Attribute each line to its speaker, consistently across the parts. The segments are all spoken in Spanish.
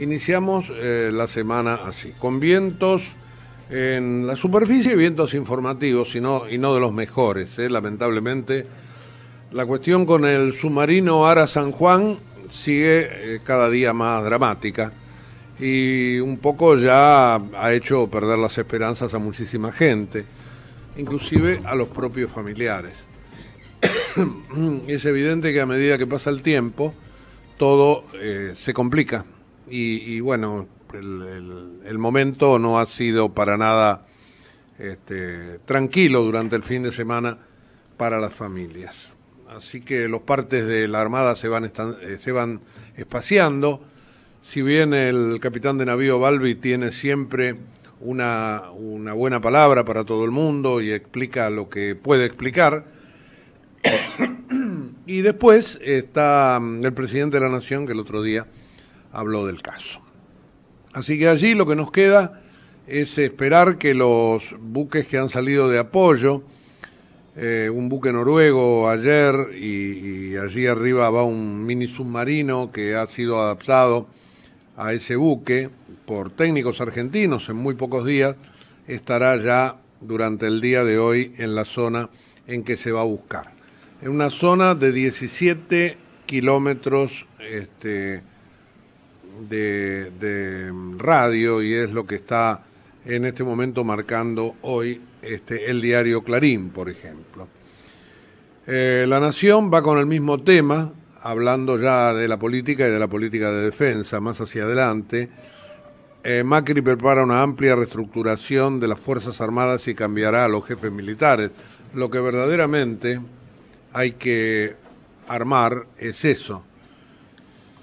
Speaker 1: Iniciamos eh, la semana así, con vientos en la superficie, vientos informativos y no, y no de los mejores, eh, lamentablemente. La cuestión con el submarino Ara San Juan sigue eh, cada día más dramática y un poco ya ha hecho perder las esperanzas a muchísima gente, inclusive a los propios familiares. Y es evidente que a medida que pasa el tiempo, todo se complica y, bueno, el, momento no ha sido para nada este, tranquilo durante el fin de semana para las familias. Así que los partes de la Armada se van, eh, se van espaciando. Si bien el capitán de navío Balbi tiene siempre una buena palabra para todo el mundo y explica lo que puede explicar, y después está mm, el presidente de la Nación que el otro día habló del caso. Así que allí lo que nos queda es esperar que los buques que han salido de apoyo, eh, un buque noruego ayer y, allí arriba va un mini submarino que ha sido adaptado a ese buque por técnicos argentinos en muy pocos días, estará ya durante el día de hoy en la zona en que se va a buscar. En una zona de 17 kilómetros este, de, mm, radio y es lo que está en este momento marcando hoy este, el diario Clarín, por ejemplo. Eh, la Nación va con el mismo tema, hablando ya de la política y de la política de defensa, más hacia adelante. Eh, Macri prepara una amplia reestructuración de las Fuerzas Armadas y cambiará a los jefes militares. Lo que verdaderamente hay que armar es eso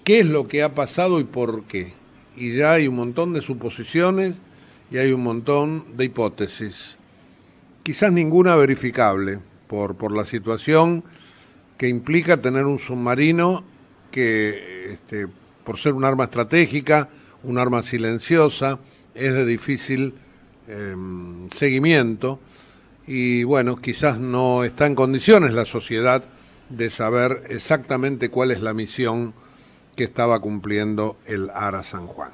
Speaker 1: qué es lo que ha pasado y por qué. Y ya hay un montón de suposiciones y hay un montón de hipótesis, quizás ninguna verificable por, por la situación que implica tener un submarino que, este, por ser un arma estratégica, un arma silenciosa, es de difícil em, seguimiento y bueno, quizás no está en condiciones la sociedad de saber exactamente cuál es la misión que estaba cumpliendo el ARA San Juan.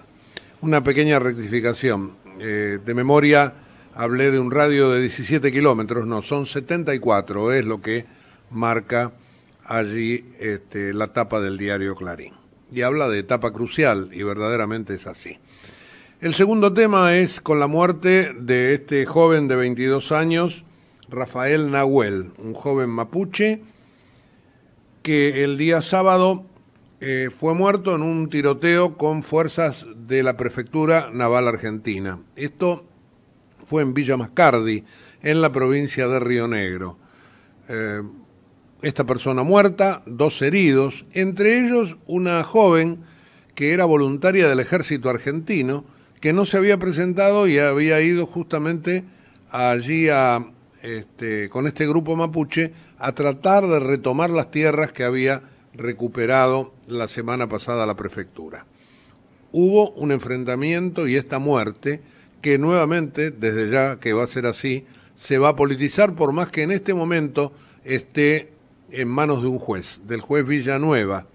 Speaker 1: Una pequeña rectificación. Eh, de memoria hablé de un radio de 17 kilómetros, no, son 74, es lo que marca allí este, la tapa del diario Clarín. Y habla de etapa crucial, y verdaderamente es así. El segundo tema es con la muerte de este joven de 22 años, Rafael Nahuel, un joven mapuche, que el día sábado eh, fue muerto en un tiroteo con fuerzas de la Prefectura Naval Argentina. Esto fue en Villa Mascardi, en la provincia de Río Negro. Eh, esta persona muerta, dos heridos, entre ellos una joven que era voluntaria del ejército argentino, que no se había presentado y había ido justamente allí a, este, con este grupo mapuche a tratar de retomar las tierras que había recuperado la semana pasada la prefectura. Hubo un enfrentamiento y esta muerte que nuevamente, desde ya que va a ser así, se va a politizar por más que en este momento esté en manos de un juez, del juez Villanueva,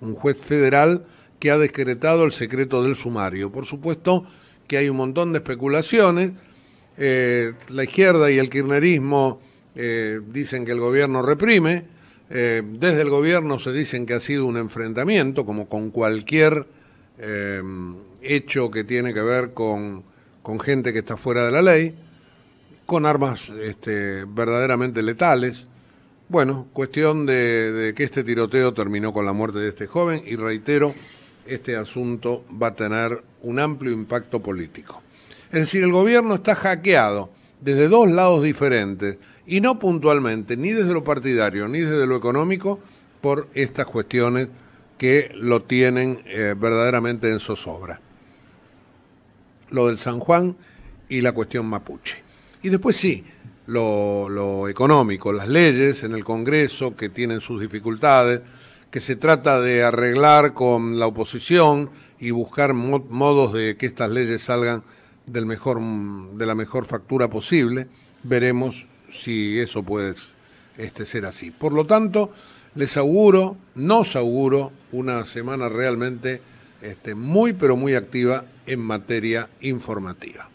Speaker 1: un juez federal que ha decretado el secreto del sumario. Por supuesto que hay un montón de especulaciones. Eh, la izquierda y el kirchnerismo eh, dicen que el gobierno reprime eh, desde el gobierno se dicen que ha sido un enfrentamiento, como con cualquier eh, hecho que tiene que ver con, gente que está fuera de la ley, con armas este, verdaderamente letales. Bueno, cuestión de que este tiroteo terminó con la muerte de este joven y reitero, este asunto va a tener un amplio impacto político. Es decir, el gobierno está hackeado desde dos lados diferentes y no puntualmente, ni desde lo partidario, ni desde lo económico, por estas cuestiones que lo tienen eh, verdaderamente en zozobra. Lo del San Juan y la cuestión mapuche. Y después sí, lo, económico, las leyes en el Congreso que tienen sus dificultades, que se trata de arreglar con la oposición y buscar modos de que estas leyes salgan del mejor, de la mejor factura posible. Veremos si eso puede este, ser así. Por lo tanto, les auguro, nos auguro una semana realmente este, muy pero muy activa en materia informativa.